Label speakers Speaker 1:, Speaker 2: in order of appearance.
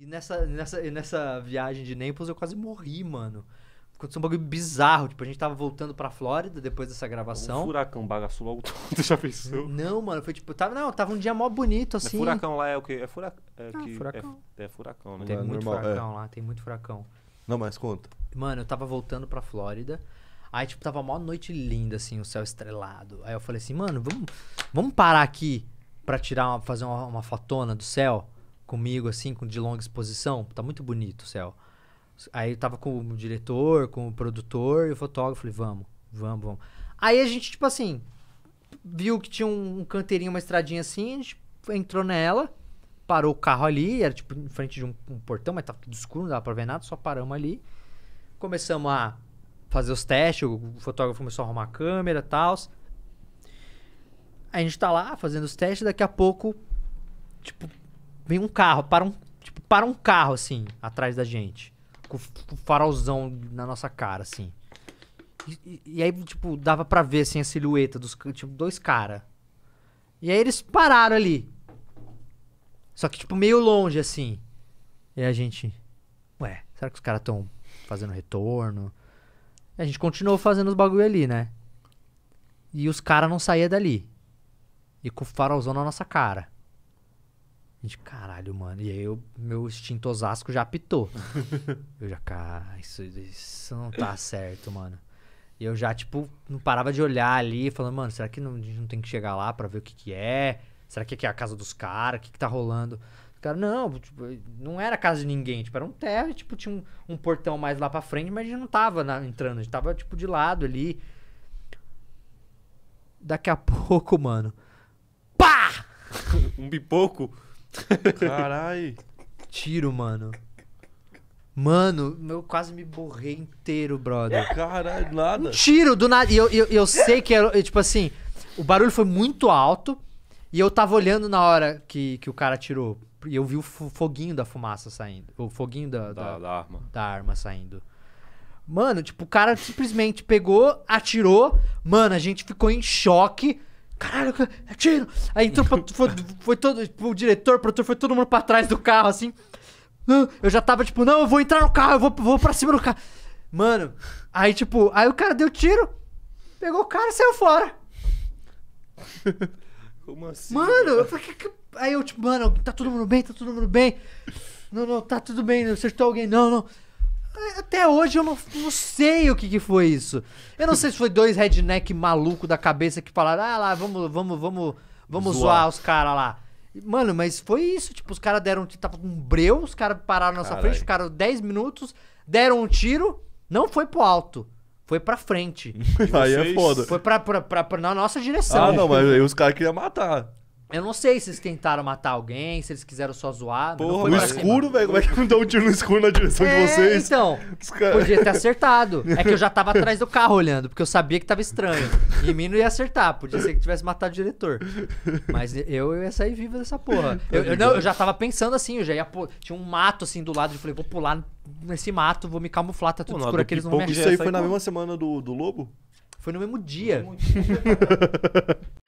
Speaker 1: E nessa, nessa, nessa viagem de Naples eu quase morri, mano. Aconteceu um bagulho bizarro. Tipo, a gente tava voltando pra Flórida depois dessa gravação. Um furacão bagaçou logo todo já pensou? Não, mano, foi tipo, tava, não, tava um dia mó bonito, assim. furacão lá é o quê? É, fura, é, ah, que, furacão. É, é, furacão, né? Tem é muito normal, é. furacão lá, tem muito furacão. Não, mas conta. Mano, eu tava voltando pra Flórida. Aí, tipo, tava uma noite linda, assim, o céu estrelado. Aí eu falei assim, mano, vamos, vamos parar aqui pra tirar uma, fazer uma, uma fotona do céu? comigo, assim, com, de longa exposição. Tá muito bonito o céu. Aí eu tava com o diretor, com o produtor e o fotógrafo. Falei, vamos, vamos, vamos. Aí a gente, tipo assim, viu que tinha um, um canteirinho, uma estradinha assim, a gente entrou nela, parou o carro ali, era tipo em frente de um, um portão, mas tava tudo escuro, não dava pra ver nada, só paramos ali. Começamos a fazer os testes, o fotógrafo começou a arrumar a câmera e tal. A gente tá lá fazendo os testes, daqui a pouco, tipo, Vem um carro, para um, tipo, para um carro, assim, atrás da gente. Com o farolzão na nossa cara, assim. E, e, aí, tipo, dava pra ver, assim, a silhueta dos, tipo, dois caras. E aí eles pararam ali. Só que, tipo, meio longe, assim. E a gente... Ué, será que os caras estão fazendo retorno? E a gente continuou fazendo os bagulho ali, né? E os caras não saíam dali. E com o farolzão na nossa cara. A gente, caralho, mano. E aí eu, meu instinto osasco já apitou. eu já, cara, isso, isso não tá certo, mano. E eu já, tipo, não parava de olhar ali, falando, mano, será que não, a gente não tem que chegar lá pra ver o que que é? Será que aqui é a casa dos caras? O que que tá rolando? Os não, tipo, não era casa de ninguém. Tipo, era um terra, tipo, tinha um, um, portão mais lá pra frente, mas a gente não tava na, entrando. A gente tava, tipo, de lado ali. Daqui a pouco, mano. Pá! um bipoco? Carai. Tiro, mano. Mano, eu quase me borrei inteiro, brother. Caralho, nada. Um tiro do nada. E eu, eu, eu sei que era, tipo assim, o barulho foi muito alto. E eu tava olhando na hora que, que o cara tirou. E eu vi o foguinho da fumaça saindo. O foguinho da, da, da, da arma. da arma saindo. Mano, tipo, o cara simplesmente pegou, atirou. Mano, a gente ficou em choque. Caralho, é tiro! Aí entrou, pra, foi, foi, todo, tipo, o diretor, o produtor, foi todo mundo pra trás do carro, assim. Eu já tava tipo, não, eu vou entrar no carro, eu vou, vou pra cima do carro. Mano, aí tipo, aí o cara deu tiro, pegou o cara e saiu fora. Como assim? Mano, eu falei, aí eu tipo, mano, tá todo mundo bem, tá todo mundo bem. Não, não, tá tudo bem, acertou alguém, não, não. Até hoje eu não, não sei o que, que, foi isso. Eu não sei se foi dois redneck maluco da cabeça que falaram, ah lá, vamos, vamos, vamos, vamos zoar, zoar os caras lá. Mano, mas foi isso. Tipo, os caras deram. Tava um breu, os caras pararam na nossa Carai. frente, ficaram 10 minutos, deram um tiro, não foi pro alto. Foi pra frente. Aí é foda. Foi pra, pra, pra, pra, na nossa direção. Ah, não, mas aí os caras queriam matar. Eu não sei se eles tentaram matar alguém, se eles quiseram só zoar. Porra, no escuro, velho. Como é que não deu um tiro no escuro na direção é, de vocês? Então, cara... podia ter acertado. É que eu já tava atrás do carro olhando, porque eu sabia que tava estranho. E em mim não ia acertar. Podia ser que tivesse matado o diretor. Mas eu, eu ia sair vivo dessa porra. Eu, eu, não, eu já tava pensando assim, eu já ia. Tinha um mato assim do lado, eu falei, vou pular nesse mato, vou me camuflar, tá tudo Pô, escuro aqui, eles não me Isso aí foi na mesma semana do, do Lobo? Foi no mesmo dia. No mesmo dia.